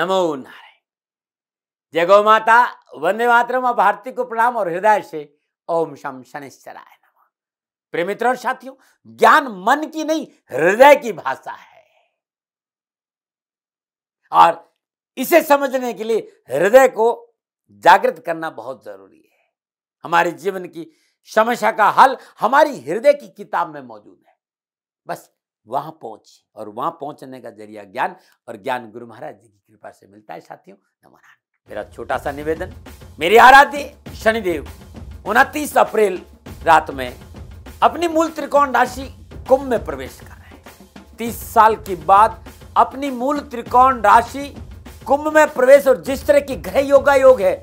नमो नारायण जय गौ माता वंदे मातर और भारती को प्रणाम और हृदय से ओम शम शनिश्चराय नम प्रे मित्रों और साथियों ज्ञान मन की नहीं हृदय की भाषा है और इसे समझने के लिए हृदय को जागृत करना बहुत जरूरी है हमारे जीवन की समस्या का हल हमारी हृदय की किताब में मौजूद है बस वहाँ पहुँची और वहाँ पहुँचने का जरिया ज्ञान और ज्ञान गुरु महाराज जी की कृपा से मिलता है साथियों नमनान मेरा छोटा सा निवेदन मेरी आराध्य शनिदेव उनतीस अप्रैल रात में अपनी मूल त्रिकोण राशि कुंभ में प्रवेश कर रहे हैं तीस साल के बाद अपनी मूल त्रिकोण राशि कुंभ में प्रवेश और जिस तरह की ग्रह योगा योग है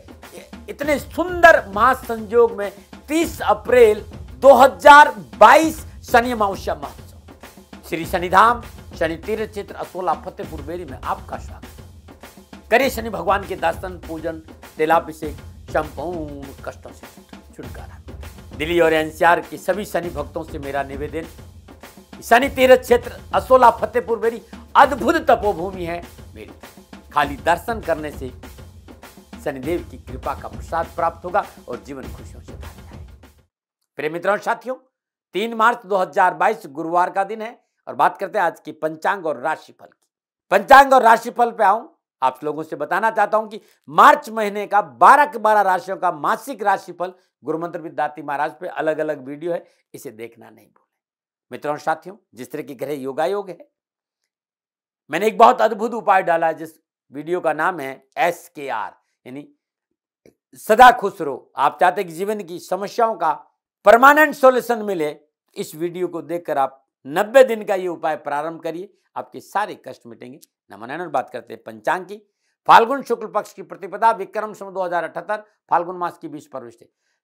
इतने सुंदर महासंजोग में 30 अप्रैल 2022 शनि अमावस्या माह श्री शनिधाम शनि तीर्थ क्षेत्र असोला फतेहपुर बेरी में आपका स्वागत करिए शनि भगवान के दर्शन पूजन तेलाभिषेक संपूर्ण कष्टों से छुटकारा दिल्ली और एनसीआर के सभी शनि भक्तों से मेरा निवेदन शनि तीर्थ क्षेत्र असोला फतेहपुर बेरी अद्भुत तपोभूमि है मेरी खाली दर्शन करने से शनिदेव की कृपा का प्रसाद प्राप्त होगा और जीवन खुशियों से भर जाएगा प्रेमित्रों साथियों तीन मार्च 2022 गुरुवार का दिन है और बात करते हैं आज की पंचांग और राशिफल की पंचांग और राशिफल पे आऊं आप लोगों से बताना चाहता हूं कि मार्च महीने का बारह के बारह राशियों का मासिक राशिफल गुरु मंत्र विद्यार्थी महाराज पे अलग अलग वीडियो है इसे देखना नहीं भूलें मित्रों साथियों जिस तरह की ग्रह योगायोग है मैंने एक बहुत अद्भुत उपाय डाला जिस वीडियो का नाम है एस के आर यानी सदा खुश रहो आप चाहते कि जीवन की समस्याओं का परमानेंट सॉल्यूशन मिले इस वीडियो को देखकर आप नब्बे दिन का ये उपाय प्रारंभ करिए आपके सारे कष्ट मिटेंगे नमनायन और बात करते हैं पंचांग की फाल्गुन शुक्ल पक्ष की प्रतिपदा विक्रम सम दो फाल्गुन मास की बीस प्रविष्ट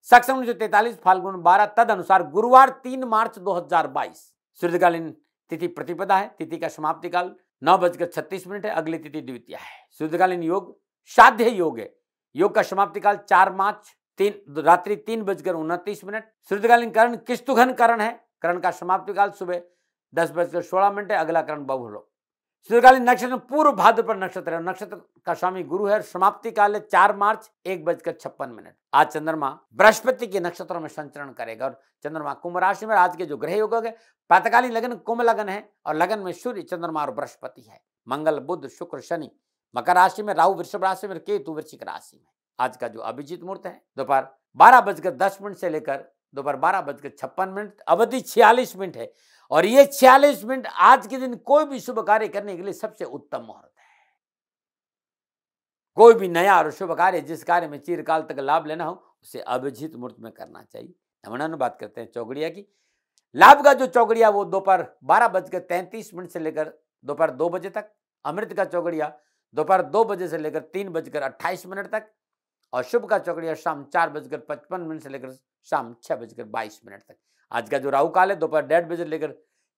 सक्ष उन्नीस सौ तैतालीस फाल्गुन बारह तद अनुसार गुरुवार तीन मार्च दो हजार बाईस सूर्यकालीन तिथि प्रतिपदा है तिथि का समाप्ति काल नौ बजकर छत्तीस मिनट है अगली तिथि द्वितीय है सूर्यकालीन योग साध्य योग है योग का समाप्ति काल चार मार्च तीन रात्रि तीन बजकर उनतीस मिनट सूर्यकालीन करण किस्तुघन करण है करण का समाप्ति काल सुबह दस बजकर सोलह मिनट अगला करण बहु बहुलोक शीतकालीन नक्षत्र पूर्व भाद्रपद नक्षत्र है नक्षत्र का स्वामी गुरु है समाप्ति काल है चार मार्च एक बजकर छप्पन मिनट आज चंद्रमा बृहस्पति के नक्षत्रों में संचरण करेगा और चंद्रमा कुंभ राशि में आज के जो ग्रह योग है प्रातकालीन लगन कुंभ लगन है और लगन में सूर्य चंद्रमा और बृहस्पति है मंगल बुद्ध शुक्र शनि मकर राशि में राहु वृषभ राशि में केतु वृश्चिक राशि में आज का जो अभिजीत मुहूर्त है दोपहर बारह बजकर दस मिनट से लेकर दोपहर बारह बजकर छप्पन मिनट अवधि छियालीस मिनट है और ये छियालीस मिनट आज के दिन कोई भी शुभ कार्य करने के लिए सबसे उत्तम मुहूर्त है कोई भी नया और शुभ कार्य जिस कार्य में चिरकाल तक लाभ लेना हो उसे अभिजित मुहूर्त में करना चाहिए धमणानु बात करते हैं चौकड़िया की लाभ का जो चौकड़िया वो दोपहर बारह बजकर तैंतीस मिनट से लेकर दोपहर दो बजे तक अमृत का चौकड़िया दोपहर दो बजे से लेकर तीन बजकर अट्ठाईस मिनट तक और शुभ का चौकड़िया शाम चार बजकर पचपन मिनट से लेकर शाम छह बजकर बाईस मिनट तक आज का जो राहु काल है दोपहर डेढ़ बजे लेकर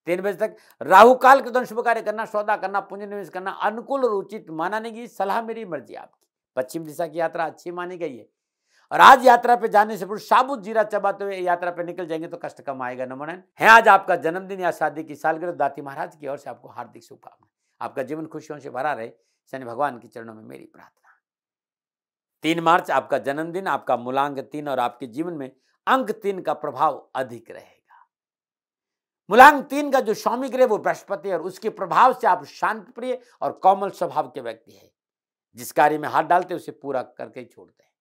तीन बजे तक राहु काल के दौरान शुभ कार्य करना सौदा करना पूंजी निवेश करना अनुकूल और उचित माना नहीं गई सलाह मेरी मर्जी आपकी पश्चिम दिशा की यात्रा अच्छी मानी गई है और आज यात्रा पे जाने से पूर्व साबुत जीरा चबाते हुए यात्रा पे निकल जाएंगे तो कष्ट कम आएगा नमन है आज आपका जन्मदिन या शादी की सालगिरह दाती महाराज की ओर से आपको हार्दिक शुभकामनाएं आपका जीवन खुशियों से भरा रहे शनि भगवान के चरणों में मेरी प्रार्थना तीन मार्च आपका जन्मदिन आपका मूलांक तीन और आपके जीवन में अंक तीन का प्रभाव अधिक रहेगा मूलांक तीन का जो स्वामी ग्रह वो बृहस्पति और उसके प्रभाव से आप शांत प्रिय और कोमल स्वभाव के व्यक्ति है जिस कार्य में हाथ डालते उसे पूरा करके छोड़ते हैं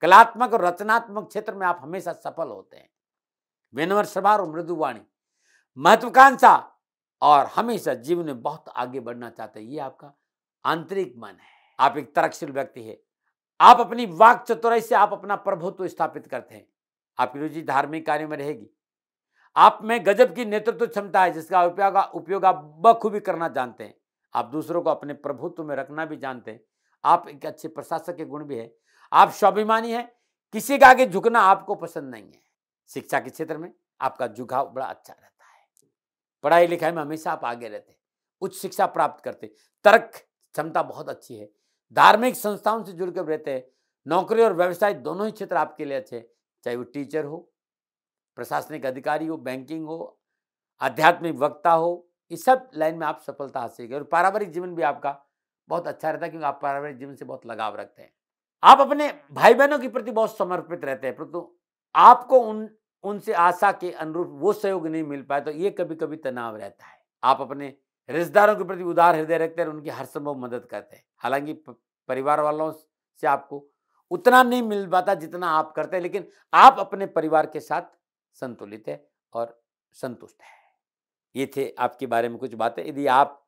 कलात्मक और रचनात्मक क्षेत्र में आप हमेशा सफल होते हैं विनम्र स्वभाव और मृदुवाणी महत्वाकांक्षा और हमेशा जीवन में बहुत आगे बढ़ना चाहते हैं ये आपका आंतरिक मन है आप एक तरक्शील व्यक्ति है आप अपनी वाक चतुराई से आप अपना प्रभुत्व स्थापित करते हैं आपकी रुचि धार्मिक कार्य में रहेगी आप में गजब की नेतृत्व क्षमता है जिसका उपयोग उपयोग आप बखूबी करना जानते हैं आप दूसरों को अपने प्रभुत्व में रखना भी जानते हैं आप एक अच्छे प्रशासक के गुण भी है आप स्वाभिमानी है किसी का आगे झुकना आपको पसंद नहीं है शिक्षा के क्षेत्र में आपका झुकाव बड़ा अच्छा रहता है पढ़ाई लिखाई में हमेशा आप आगे रहते उच्च शिक्षा प्राप्त करते तर्क क्षमता बहुत अच्छी है धार्मिक संस्थाओं से जुड़कर रहते हैं नौकरी और व्यवसाय दोनों ही क्षेत्र आपके लिए अच्छे चाहे वो टीचर हो प्रशासनिक अधिकारी हो बैंकिंग हो आध्यात्मिक वक्ता हो इस सब लाइन में आप सफलता हासिल करें और पारिवारिक जीवन भी आपका बहुत अच्छा रहता है क्योंकि आप पारिवारिक जीवन से बहुत लगाव रखते हैं आप अपने भाई बहनों के प्रति बहुत समर्पित रहते हैं परंतु आपको उन उनसे आशा के अनुरूप वो सहयोग नहीं मिल पाए तो ये कभी कभी तनाव रहता है आप अपने रिश्तेदारों के प्रति उदार हृदय रखते हैं और उनकी हर संभव मदद करते हैं हालांकि परिवार वालों से आपको उतना नहीं मिल पाता जितना आप करते हैं लेकिन आप अपने परिवार के साथ संतुलित है और संतुष्ट है ये थे आपके बारे में कुछ बातें यदि आप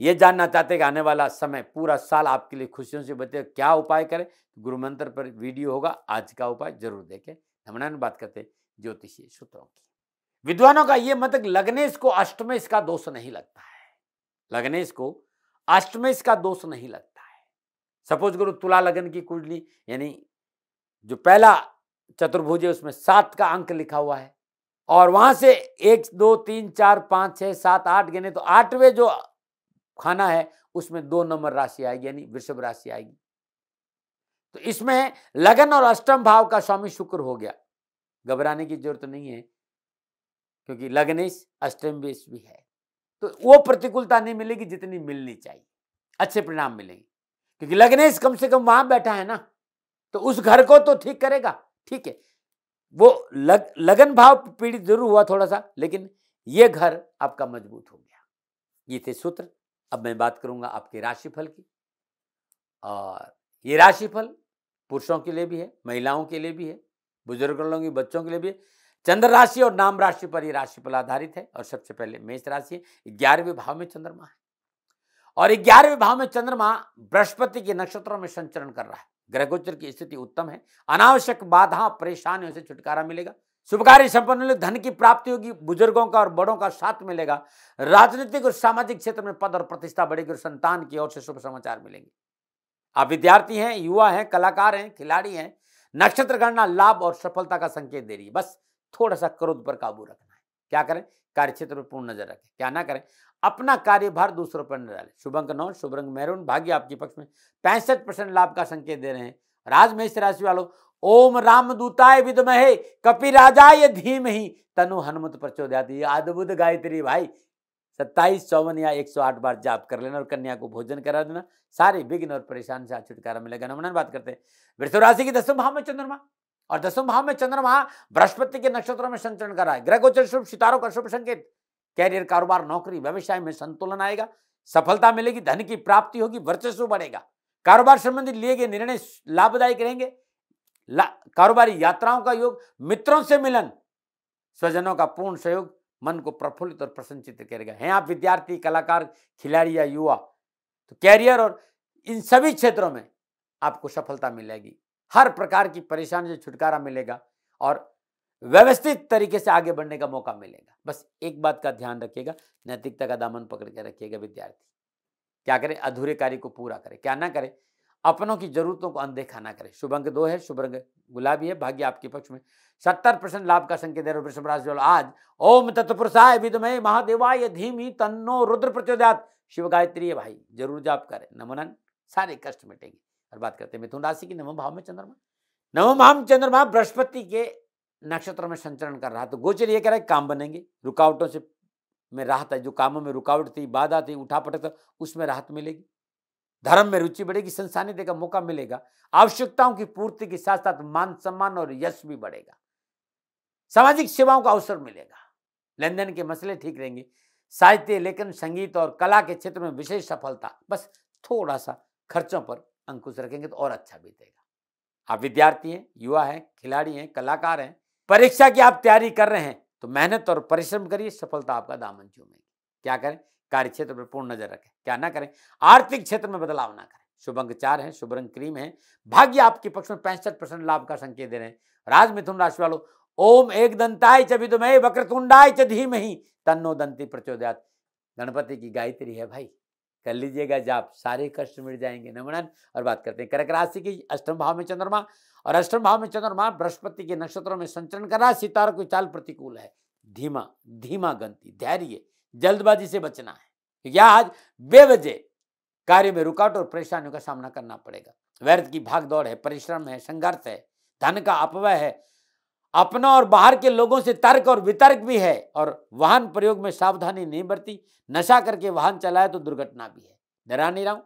ये जानना चाहते हैं कि आने वाला समय पूरा साल आपके लिए खुशियों से बचे क्या उपाय करें तो गुरु मंत्र पर वीडियो होगा आज का उपाय जरूर देखें हमारा बात करते ज्योतिषीय सूत्रों की विद्वानों का ये मतलब लग्नेश को अष्टमेश का दोष नहीं लगता है लग्नेश को अष्टमेश का दोष नहीं लगता सपोज करो तुला लगन की कुंडली यानी जो पहला चतुर्भुज है उसमें सात का अंक लिखा हुआ है और वहां से एक दो तीन चार पांच छह सात आठ गिने तो आठवें जो खाना है उसमें दो नंबर राशि आएगी यानी वृषभ राशि आएगी तो इसमें लगन और अष्टम भाव का स्वामी शुक्र हो गया घबराने की जरूरत नहीं है क्योंकि लगनेश अष्टम भी है तो वो प्रतिकूलता नहीं मिलेगी जितनी मिलनी चाहिए अच्छे परिणाम मिलेंगे क्योंकि लग्नेश कम से कम वहां बैठा है ना तो उस घर को तो ठीक करेगा ठीक है वो लग लगन भाव पीड़ित जरूर हुआ थोड़ा सा लेकिन ये घर आपका मजबूत हो गया ये थे सूत्र अब मैं बात करूंगा आपके राशिफल की और ये राशिफल पुरुषों के लिए भी है महिलाओं के लिए भी है बुजुर्ग लोगों के बच्चों के लिए भी है चंद्र राशि और नाम राशि पर ये राशिफल आधारित है और सबसे पहले मेष राशि है ग्यारहवें भाव में चंद्रमा है और ग्यारहवें भाव में चंद्रमा बृहस्पति के नक्षत्रों में संचरण कर रहा है ग्रह गोचर की स्थिति उत्तम है अनावश्यक बाधा परेशानियों से छुटकारा मिलेगा शुभ कार्य संपन्न धन की प्राप्ति होगी बुजुर्गों का और बड़ों का साथ मिलेगा राजनीतिक और सामाजिक क्षेत्र में पद और प्रतिष्ठा बढ़ेगी और संतान की ओर से शुभ समाचार मिलेंगे आप विद्यार्थी हैं युवा हैं कलाकार हैं खिलाड़ी हैं नक्षत्र गणना लाभ और सफलता का संकेत दे रही है बस थोड़ा सा क्रोध पर काबू रखना क्या करें कार्य क्षेत्र पर पूर्ण नजर रखें क्या ना करें अपना कार्यभार दूसरों पर न डालें शुभ अंक नौ शुभ रंग मैरून भाग्य आपके पक्ष में पैंसठ परसेंट लाभ का संकेत दे रहे हैं राजमेश राशि वालों ओम राम दूताय विदमहे कपि राजा ये धीम ही तनु हनुमत प्रचोदयात ये अद्भुत गायत्री भाई सत्ताईस चौवन या एक सौ आठ बार जाप कर लेना और कन्या को भोजन करा देना सारे विघ्न और परेशान से छुटकारा मिलेगा नमन बात करते हैं वृषभ राशि की दसम भाव में चंद्रमा और दसम भाव में चंद्रमा बृहस्पति के नक्षत्रों में संचरण कर रहा है ग्रह गोचर शुभ सितारों का शुभ संकेत कैरियर कारोबार नौकरी व्यवसाय में संतुलन आएगा सफलता मिलेगी धन की प्राप्ति होगी वर्चस्व बढ़ेगा कारोबार संबंधी लिए गए निर्णय लाभदायक रहेंगे ला, कारोबारी यात्राओं का योग मित्रों से मिलन स्वजनों का पूर्ण सहयोग मन को प्रफुल्लित और प्रसन्नचित करेगा हैं आप विद्यार्थी कलाकार खिलाड़ी या युवा तो कैरियर और इन सभी क्षेत्रों में आपको सफलता मिलेगी हर प्रकार की परेशानी से छुटकारा मिलेगा और व्यवस्थित तरीके से आगे बढ़ने का मौका मिलेगा बस एक बात का ध्यान रखिएगा नैतिकता का दामन पकड़ के रखिएगा विद्यार्थी क्या करें अधूरे कार्य को पूरा करें क्या ना करें अपनों की जरूरतों को अनदेखा ना करें शुभ अंक दो है शुभ रंग गुलाबी है भाग्य आपके पक्ष में सत्तर परसेंट लाभ का संकेत है वृषभ राशि आज ओम तत्पुरुषाय विदमय महादेवाय धीमी तन्नो रुद्र प्रचोदयात शिव गायत्री है भाई जरूर जाप करें नमनन सारे कष्ट मिटेंगे और बात करते हैं मिथुन राशि की नवम भाव में चंद्रमा नवम भाव चंद्रमा बृहस्पति के नक्षत्र में संचरण कर रहा तो गोचर ये कह रहा है काम बनेंगे रुकावटों से में राहत है जो कामों में रुकावट थी बाधा थी उठा पटक था उसमें राहत मिलेगी धर्म में रुचि बढ़ेगी संसानित का मौका मिलेगा आवश्यकताओं की पूर्ति के साथ साथ मान सम्मान और यश भी बढ़ेगा सामाजिक सेवाओं का अवसर मिलेगा लेन देन के मसले ठीक रहेंगे साहित्य लेखन संगीत और कला के क्षेत्र में विशेष सफलता बस थोड़ा सा खर्चों पर अंकुश रखेंगे तो और अच्छा बीतेगा आप विद्यार्थी हैं युवा हैं खिलाड़ी हैं कलाकार हैं परीक्षा की आप तैयारी कर रहे हैं तो मेहनत और परिश्रम करिए सफलता आपका दामन चूमेगी क्या करें कार्य क्षेत्र पर पूर्ण नजर रखें क्या ना करें आर्थिक क्षेत्र में बदलाव ना करें शुभ अंक चार है शुभ रंग क्रीम है भाग्य आपके पक्ष में पैंसठ परसेंट लाभ का संकेत दे रहे हैं राज मिथुन राशि वालों ओम एक दंताय च वक्रतुंडाय चीम ही तन्नो दंती प्रचोदयात गणपति की गायत्री है भाई कर लीजिएगा जाप सारे कष्ट मिट जाएंगे नमनन और बात करते हैं कर्क राशि की अष्टम भाव में चंद्रमा और अष्टम भाव में चंद्रमा बृहस्पति के नक्षत्रों में संचरण कर रहा है सितारों की चाल प्रतिकूल है धीमा धीमा गंती धैर्य जल्दबाजी से बचना है या आज बेवजह कार्य में रुकावट और परेशानियों का सामना करना पड़ेगा व्यर्थ की भाग दौड़ है परिश्रम है संघर्ष है धन का अपवय है अपना और बाहर के लोगों से तर्क और वितर्क भी है और वाहन प्रयोग में सावधानी नहीं बरती नशा करके वाहन चलाए तो दुर्घटना भी है डरा नहीं रहा हूं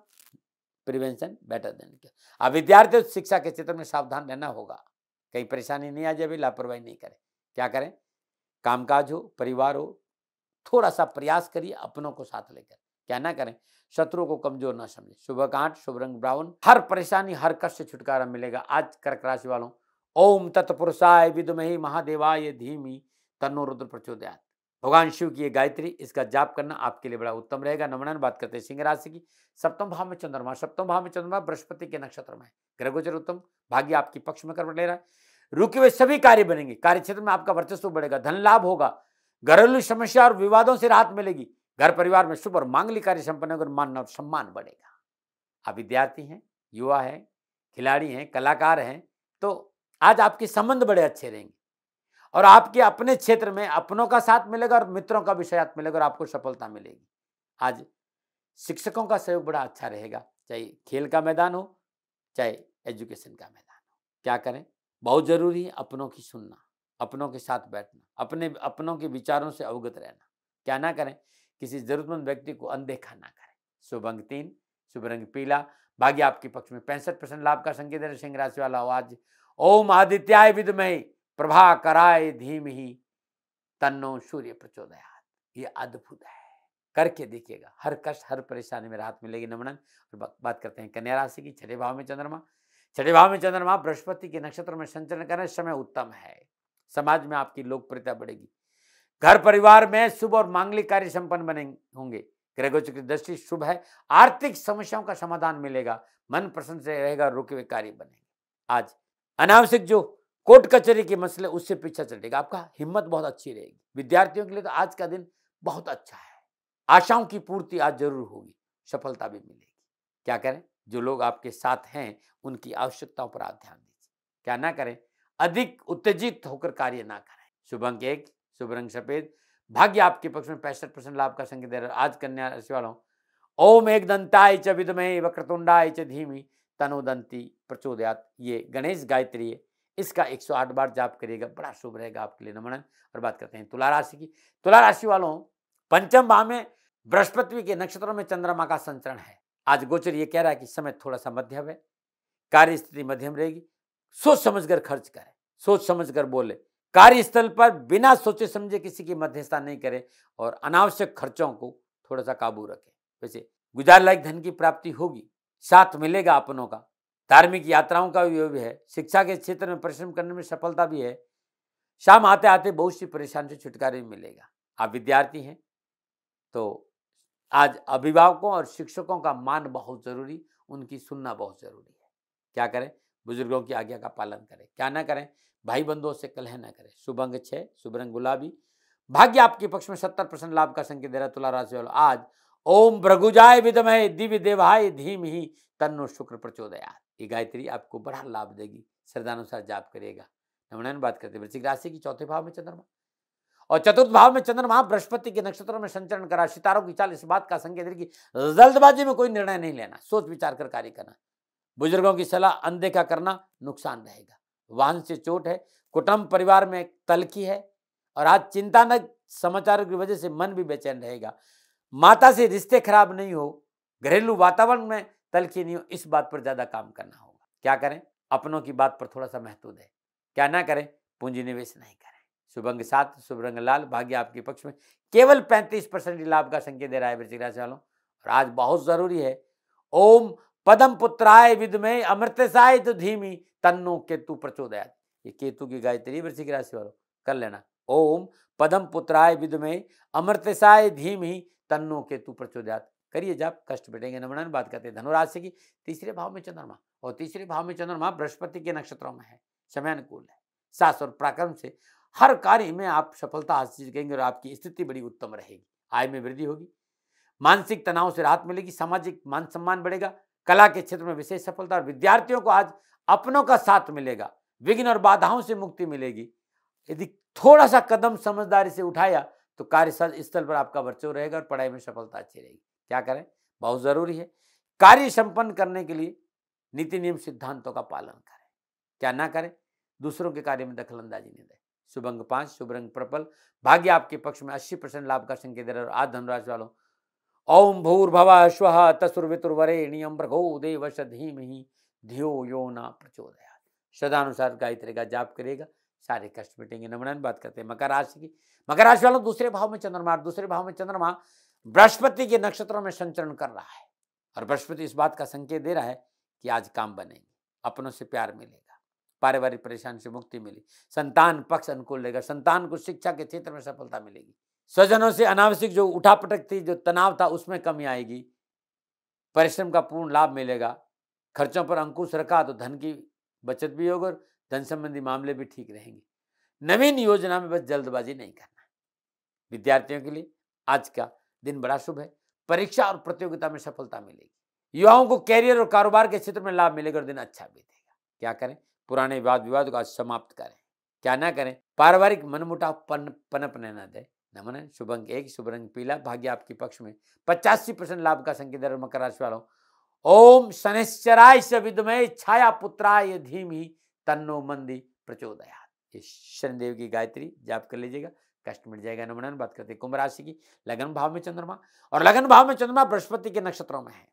प्रिवेंशन बेटर देन के अब विद्यार्थी तो शिक्षा के क्षेत्र में सावधान रहना होगा कहीं परेशानी नहीं आ जाए लापरवाही नहीं करें क्या करें कामकाज हो परिवार हो थोड़ा सा प्रयास करिए अपनों को साथ लेकर क्या ना करें शत्रु को कमजोर ना समझे शुभ कांठ शुभ रंग ब्राउन हर परेशानी हर कष्ट से छुटकारा मिलेगा आज कर्क राशि वालों ओम तत्पुरुषाय विदमही महादेवाय धीमी तन्नो रुद्र प्रचोदयात भगवान शिव की ये गायत्री इसका जाप करना आपके लिए बड़ा उत्तम रहेगा नमनन बात करते हैं सिंह राशि की सप्तम भाव में चंद्रमा सप्तम भाव में चंद्रमा बृहस्पति के नक्षत्र में ग्रह गोचर उत्तम भाग्य आपके पक्ष में कर्म ले रहा है रुके हुए सभी कार्य बनेंगे कार्य क्षेत्र में आपका वर्चस्व बढ़ेगा धन लाभ होगा घरेलू समस्या और विवादों से राहत मिलेगी घर परिवार में शुभ और मांगली कार्य संपन्न होकर मान और सम्मान बढ़ेगा आप विद्यार्थी हैं युवा हैं खिलाड़ी हैं कलाकार हैं तो आज आपके संबंध बड़े अच्छे रहेंगे और आपके अपने क्षेत्र में अपनों का साथ मिलेगा और मित्रों का भी साथ मिलेगा और आपको सफलता मिलेगी आज शिक्षकों का सहयोग बड़ा अच्छा रहेगा चाहे खेल का मैदान हो चाहे एजुकेशन का मैदान हो क्या करें बहुत ज़रूरी है अपनों की सुनना अपनों के साथ बैठना अपने अपनों के विचारों से अवगत रहना क्या ना करें किसी जरूरतमंद व्यक्ति को अनदेखा ना करें शुभ अंग तीन शुभ रंग पीला भाग्य आपके पक्ष में पैंसठ परसेंट लाभ का संकेत सिंह राशि वाला हो आज ओम आदित्याय विदमय प्रभा कराय धीम ही तन्नो सूर्य प्रचोदयात ये अद्भुत है करके देखिएगा हर कष्ट हर परेशानी में राहत मिलेगी नमनन और बात करते हैं कन्या राशि की छठे भाव में चंद्रमा छठे भाव में चंद्रमा बृहस्पति के नक्षत्र में संचरण करने समय उत्तम है समाज में आपकी लोकप्रियता बढ़ेगी घर परिवार में शुभ और मांगलिक कार्य संपन्न बने होंगे ग्रहोचक की दृष्टि शुभ है आर्थिक समस्याओं का समाधान मिलेगा मन प्रसन्न से रहेगा रुके हुए कार्य बनेंगे आज अनावश्यक जो कोर्ट कचहरी के मसले उससे पीछा चलेगा आपका हिम्मत बहुत अच्छी रहेगी विद्यार्थियों के लिए तो आज का दिन बहुत अच्छा है आशाओं की पूर्ति आज जरूर होगी सफलता भी मिलेगी क्या करें जो लोग आपके साथ हैं उनकी आवश्यकताओं पर आप ध्यान दीजिए क्या ना करें अधिक उत्तेजित होकर कार्य ना करें शुभ अंक एक शुभ रंग सफेद भाग्य आपके पक्ष में पैंसठ परसेंट लाभ का संकेत दे रहा आज कन्या राशि वालों ओम एक दंताय च विदमय वक्रतुंडाय च धीमी तनोदंती प्रचोदयात ये गणेश गायत्री है इसका 108 बार जाप करिएगा बड़ा शुभ रहेगा आपके लिए नमन और बात करते हैं तुला राशि की तुला राशि वालों पंचम भाव में बृहस्पति के नक्षत्रों में चंद्रमा का संचरण है आज गोचर ये कह रहा है कि समय थोड़ा सा मध्यम है कार्य स्थिति मध्यम रहेगी सोच समझकर खर्च करें सोच समझकर बोले कार्यस्थल पर बिना सोचे समझे किसी की मध्यस्थता नहीं करें और अनावश्यक खर्चों को थोड़ा सा काबू रखें वैसे गुजार लायक धन की प्राप्ति होगी साथ मिलेगा अपनों का धार्मिक यात्राओं का योग है शिक्षा के क्षेत्र में परिश्रम करने में सफलता भी है शाम आते आते बहुत सी परेशानी से छुटकारा भी मिलेगा आप विद्यार्थी हैं तो आज अभिभावकों और शिक्षकों का मान बहुत ज़रूरी उनकी सुनना बहुत ज़रूरी है क्या करें बुजुर्गों की आज्ञा का पालन करें क्या ना करें भाई बंधुओं से कलह ना करें शुभंग छः शुभ रंग गुलाबी भाग्य आपके पक्ष में सत्तर परसेंट लाभ का संकेत दे रहा तुला राशि वालों आज ओम भ्रगुजाय विदमय दिव्य देवाय धीम ही तन्नो शुक्र प्रचोदयात ये गायत्री आपको बड़ा लाभ देगी श्रद्धानुसार जाप करिएगा नमनयन बात करते हैं वृश्चिक राशि की चौथे भाव में चंद्रमा और चतुर्थ भाव में चंद्रमा बृहस्पति के नक्षत्रों में संचरण करा सितारों की चाल इस बात का संकेत है कि जल्दबाजी में कोई निर्णय नहीं लेना सोच विचार कर कार्य करना बुजुर्गों की सलाह अनदेखा करना नुकसान रहेगा वाहन से चोट है कुटुंब परिवार में तलखी है और आज चिंतानक समाचारों की वजह से मन भी बेचैन रहेगा माता से रिश्ते खराब नहीं हो घरेलू वातावरण में तलखीनियों इस बात पर ज़्यादा काम करना होगा क्या करें अपनों की बात पर थोड़ा सा महत्व दें क्या ना करें पूंजी निवेश नहीं करें शुभंग सात शुभरंग लाल भाग्य आपके पक्ष में केवल पैंतीस परसेंट लाभ का संकेत दे रहा है वृश्चिक राशि वालों और आज बहुत ज़रूरी है ओम पदम पुत्राय विदमे साय तो धीमी तन्नो केतु प्रचोदयात ये केतु की गायत्री वृश्चिक राशि वालों कर लेना ओम पदम पुत्राय विदमे साय धीमी तन्नो केतु प्रचोदयात करिए जब कष्ट मिटेंगे नमनन बात करते हैं धनुराशि की तीसरे भाव में चंद्रमा और तीसरे भाव में चंद्रमा बृहस्पति के नक्षत्रों में है समय अनुकूल है सास और प्राक्रम से हर कार्य में आप सफलता हासिल करेंगे और आपकी स्थिति बड़ी उत्तम रहेगी आय में वृद्धि होगी मानसिक तनाव से राहत मिलेगी सामाजिक मान सम्मान बढ़ेगा कला के क्षेत्र में विशेष सफलता और विद्यार्थियों को आज अपनों का साथ मिलेगा विघ्न और बाधाओं से मुक्ति मिलेगी यदि थोड़ा सा कदम समझदारी से उठाया तो कार्य स्थल पर आपका वर्चो रहेगा और पढ़ाई में सफलता अच्छी रहेगी क्या करें बहुत ज़रूरी है कार्य संपन्न करने के लिए नीति नियम सिद्धांतों का पालन करें क्या ना करें दूसरों के कार्य में दखलंदाजी नहीं दें शुभ अंग पाँच शुभ रंग प्रबल भाग्य आपके पक्ष में अस्सी परसेंट लाभ का संकेत दे रहे और आज धनराज वालों ओम भूर्भवा नियम तसुर्वितुर्वरेण्यम देव देवश ही ध्यो यो ना प्रचोदया सदानुसार गायत्री का जाप करेगा सारे कष्ट मिटेंगे नमन बात करते हैं मकर राशि की मकर राशि वालों दूसरे भाव में चंद्रमा दूसरे भाव में चंद्रमा बृहस्पति के नक्षत्रों में संचरण कर रहा है और बृहस्पति इस बात का संकेत दे रहा है कि आज काम बनेंगे अपनों से प्यार मिलेगा पारिवारिक परेशानी से मुक्ति मिली संतान पक्ष अनुकूल रहेगा संतान को शिक्षा के क्षेत्र में सफलता मिलेगी स्वजनों से अनावश्यक जो उठापटक थी जो तनाव था उसमें कमी आएगी परिश्रम का पूर्ण लाभ मिलेगा खर्चों पर अंकुश रखा तो धन की बचत भी होगी और धन संबंधी मामले भी ठीक रहेंगे नवीन योजना में बस जल्दबाजी नहीं करना विद्यार्थियों के लिए आज का दिन बड़ा शुभ है परीक्षा और प्रतियोगिता में सफलता मिलेगी युवाओं को कैरियर और कारोबार के क्षेत्र में लाभ मिलेगा और दिन अच्छा बीतेगा क्या करें पुराने वाद विवाद को आज समाप्त करें क्या ना करें पारिवारिक मनमुटाव पन पनपने न दे नमन शुभ अंक एक शुभ रंग पीला भाग्य आपके पक्ष में पचासी परसेंट लाभ का संकेत मकर राशि वालों ओम शनिश्चराय से छाया पुत्राय धीमी तन्नो मंदी प्रचोदया ये शनिदेव की गायत्री जाप कर लीजिएगा कष्ट मिट जाएगा नमनन बात करते कुंभ राशि की लगन भाव में चंद्रमा और लगन भाव में चंद्रमा बृहस्पति के नक्षत्रों में है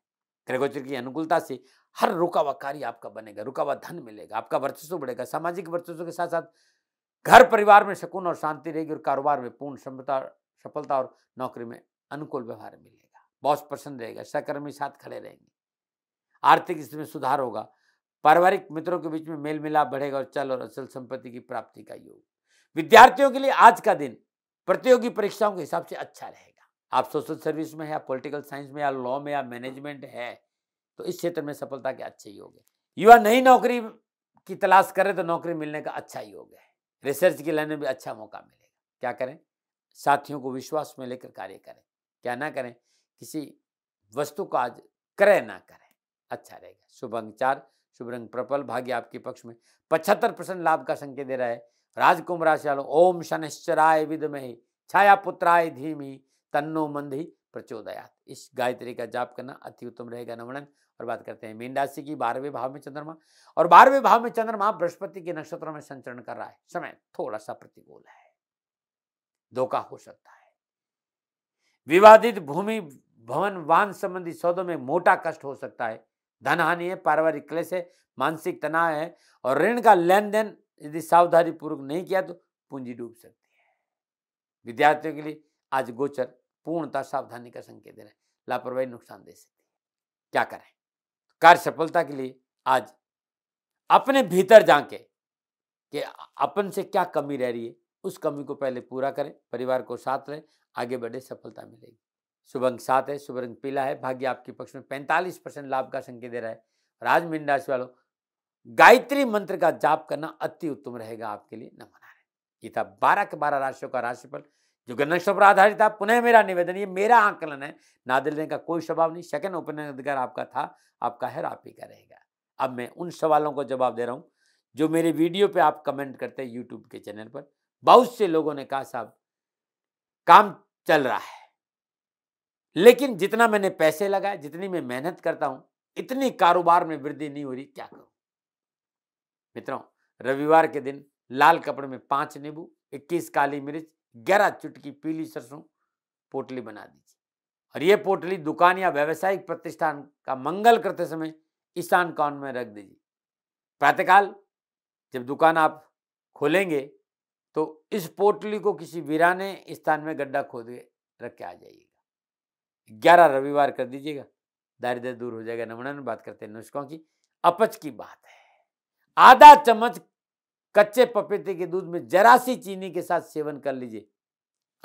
ग्रहगोचर की अनुकूलता से हर रुका हुआ कार्य आपका बनेगा रुका हुआ धन मिलेगा आपका वर्चस्व बढ़ेगा सामाजिक वर्चस्व के साथ साथ घर परिवार में सुकून और शांति रहेगी और कारोबार में पूर्ण क्षमता सफलता और नौकरी में अनुकूल व्यवहार मिलेगा बॉस प्रसन्न रहेगा सहकर्मी साथ खड़े रहेंगे आर्थिक स्थिति में सुधार होगा पारिवारिक मित्रों के बीच में मेल मिलाप बढ़ेगा और चल और अचल संपत्ति की प्राप्ति का योग विद्यार्थियों के लिए आज का दिन प्रतियोगी परीक्षाओं के हिसाब से अच्छा रहेगा आप सोशल सर्विस में है आप पॉलिटिकल साइंस में या लॉ में या मैनेजमेंट है तो इस क्षेत्र में सफलता के अच्छे योग है युवा नई नौकरी की तलाश करें तो नौकरी मिलने का अच्छा योग है रिसर्च की लाइन में भी अच्छा मौका मिलेगा क्या करें साथियों को विश्वास में लेकर कार्य करें क्या ना करें किसी वस्तु का आज क्रय ना करें अच्छा रहेगा शुभ अंग चार शुभ रंग प्रपल भाग्य आपके पक्ष में पचहत्तर परसेंट लाभ का संकेत दे रहा है राजकुंभ राशि वालों ओम शनिश्चराय विदमे छाया पुत्राय धीमी तन्नो मंदी प्रचोदयात इस गायत्री का जाप करना अति उत्तम रहेगा नमणन और बात करते हैं मीन राशि की बारहवें भाव में चंद्रमा और बारहवें भाव में चंद्रमा बृहस्पति के नक्षत्रों में संचरण कर रहा है समय थोड़ा सा प्रतिकूल है धोखा हो सकता है विवादित भूमि भवन वाहन संबंधी सौदों में मोटा कष्ट हो सकता है धन हानि है पारिवारिक क्लेश है मानसिक तनाव है और ऋण का लेन देन यदि सावधानी पूर्वक नहीं किया तो पूंजी डूब सकती है विद्यार्थियों के लिए आज गोचर पूर्णता सावधानी का संकेत दे रहे हैं लापरवाही नुकसान दे सकती है क्या करें कार्य सफलता के लिए आज अपने भीतर जाके कि अपन से क्या कमी रह रही है उस कमी को पहले पूरा करें परिवार को साथ रहें आगे बढ़े सफलता मिलेगी शुभ अंक सात है शुभ रंग पीला है भाग्य आपके पक्ष में पैंतालीस परसेंट लाभ का संकेत दे रहा है राजमिंडाश राशि वालों गायत्री मंत्र का जाप करना अति उत्तम रहेगा आपके लिए न मना रहे ये था बारह के बारह राशियों का राशिफल जो नक्षत्र पर आधारित था पुनः मेरा निवेदन ये मेरा आंकलन है ना दिलने का कोई स्वभाव नहीं सेकंड ओपन अधिकार आपका था आपका है आप ही का रहेगा अब मैं उन सवालों को जवाब दे रहा हूँ जो मेरे वीडियो पे आप कमेंट करते हैं यूट्यूब के चैनल पर बहुत से लोगों ने कहा साहब काम चल रहा है लेकिन जितना मैंने पैसे लगाए जितनी मैं मेहनत करता हूँ इतनी कारोबार में वृद्धि नहीं हो रही क्या करूँ मित्रों रविवार के दिन लाल कपड़े में पांच नींबू इक्कीस काली मिर्च ग्यारह चुटकी पीली सरसों पोटली बना दीजिए और ये पोटली दुकान या व्यावसायिक प्रतिष्ठान का मंगल करते समय ईशान कौन में रख दीजिए प्रातःकाल जब दुकान आप खोलेंगे तो इस पोटली को किसी वीराने स्थान में गड्ढा खोद के रख के आ जाइएगा ग्यारह रविवार कर दीजिएगा दारिद्र दूर हो जाएगा नमन बात करते हैं नुस्खों की अपच की बात है आधा चम्मच कच्चे पपीते के दूध में जरा सी चीनी के साथ सेवन कर लीजिए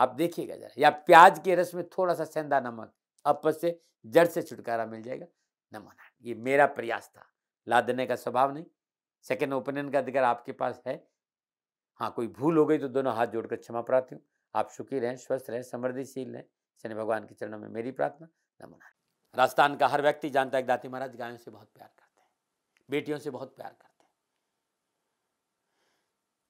आप देखिएगा जरा या प्याज के रस में थोड़ा सा सेंधा नमक अपस से जड़ से छुटकारा मिल जाएगा नमन ये मेरा प्रयास था लादने का स्वभाव नहीं सेकेंड ओपिनियन का अधिकार आपके पास है हाँ कोई भूल हो गई तो दोनों हाथ जोड़कर क्षमा प्रार्थी हूँ आप सुखी रहें स्वस्थ रहें समृद्धिशील रहें शनि भगवान के चरणों में मेरी प्रार्थना नमन राजस्थान का हर व्यक्ति जानता है दाती महाराज गायों से बहुत प्यार करते हैं बेटियों से बहुत प्यार करते हैं